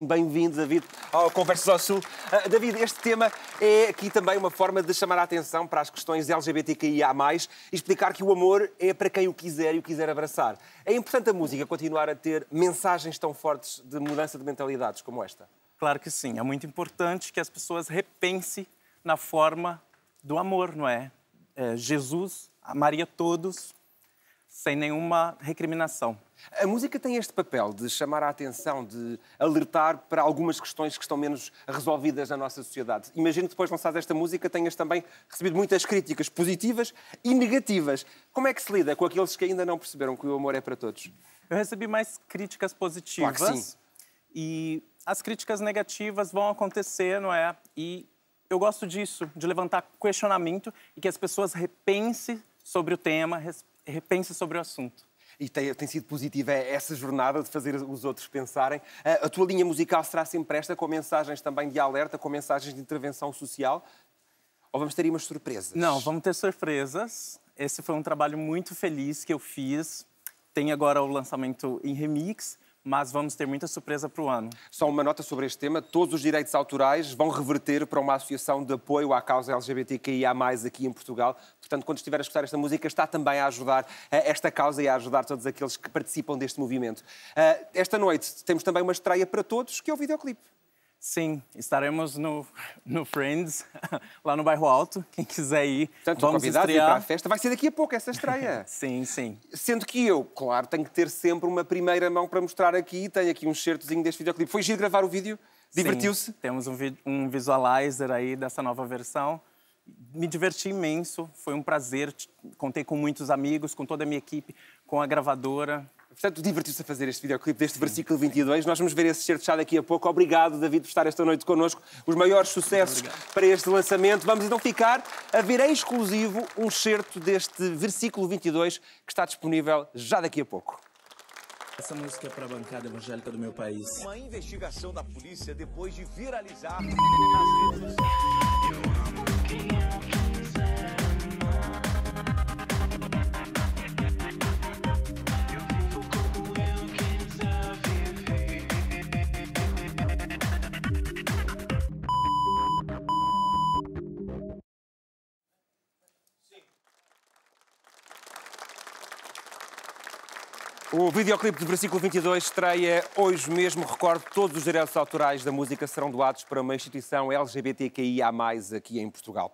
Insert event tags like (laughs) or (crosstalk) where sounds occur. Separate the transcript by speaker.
Speaker 1: Bem-vindo, David, ao Conversas ao Sul. Uh, David, este tema é aqui também uma forma de chamar a atenção para as questões LGBTQIA+, e explicar que o amor é para quem o quiser e o quiser abraçar. É importante a música continuar a ter mensagens tão fortes de mudança de mentalidades
Speaker 2: como esta? Claro que sim. É muito importante que as pessoas repensem na forma do amor, não é? é Jesus, Maria todos, sem nenhuma recriminação. A música tem este papel de chamar a atenção, de alertar
Speaker 1: para algumas questões que estão menos resolvidas na nossa sociedade. Imagino que depois de lançares esta música tenhas também recebido muitas críticas positivas e negativas. Como é que se lida com aqueles que ainda não perceberam
Speaker 2: que o amor é para todos? Eu recebi mais críticas positivas. Claro sim. E as críticas negativas vão acontecer, não é? E eu gosto disso, de levantar questionamento e que as pessoas repensem sobre o tema, repense sobre o assunto e tem, tem, sido positiva essa jornada de fazer os outros pensarem. A, ah, a, tua linha musical
Speaker 1: será sempre esta, com mensagens também de alerta, com mensagens de intervenção social? Ou vamos ter aí umas surpresas?
Speaker 2: Não, vamos ter surpresas. Esse foi um trabalho muito feliz que eu fiz. Tem agora o lançamento em remix mas vamos ter muita surpresa para o ano. Só
Speaker 1: uma nota sobre este tema: todos os direitos autorais vão reverter para uma associação de apoio à causa LGBTQIA, aqui em Portugal. Portanto, quando estiver a escutar esta música, está também a ajudar eh, esta causa e a ajudar todos aqueles que participam deste movimento. Eh, esta noite temos também uma estreia para todos, que é o videoclipe.
Speaker 2: Sim, estaremos no, no Friends, (laughs) lá no Bairro Alto. Quem quiser ir, Portanto, vamos convidados estrear. para a festa. Vai ser daqui a pouco essa estreia. (laughs) sim, sim. Sendo que eu, claro,
Speaker 1: tenho que ter sempre uma primeira mão para mostrar aqui. Tenho aqui um certozinho deste videoclipe. Foi giro gravar
Speaker 2: o vídeo? Divertiu-se? Temos um, um visualizer aí dessa nova versão. Me diverti imenso, foi um prazer. Contei com muitos amigos, com toda a minha equipe, com a gravadora. Portanto, divertiu-se a fazer este videoclipe deste versículo 22. Nós vamos ver esse certo fechado daqui a
Speaker 1: pouco. Obrigado, David, por estar esta noite connosco. Os maiores sucessos Obrigado. para este lançamento. Vamos então ficar a ver em exclusivo um certo deste versículo 22 que está disponível já daqui a pouco.
Speaker 2: Essa música é para a bancada evangélica do meu país. Uma investigação da polícia depois de viralizar nas redes sociais.
Speaker 1: O videoclipe de Versículo 22 estreia hoje mesmo. Recordo, todos os direitos autorais da música serão doados para uma instituição LGBTQIA+, aqui em Portugal.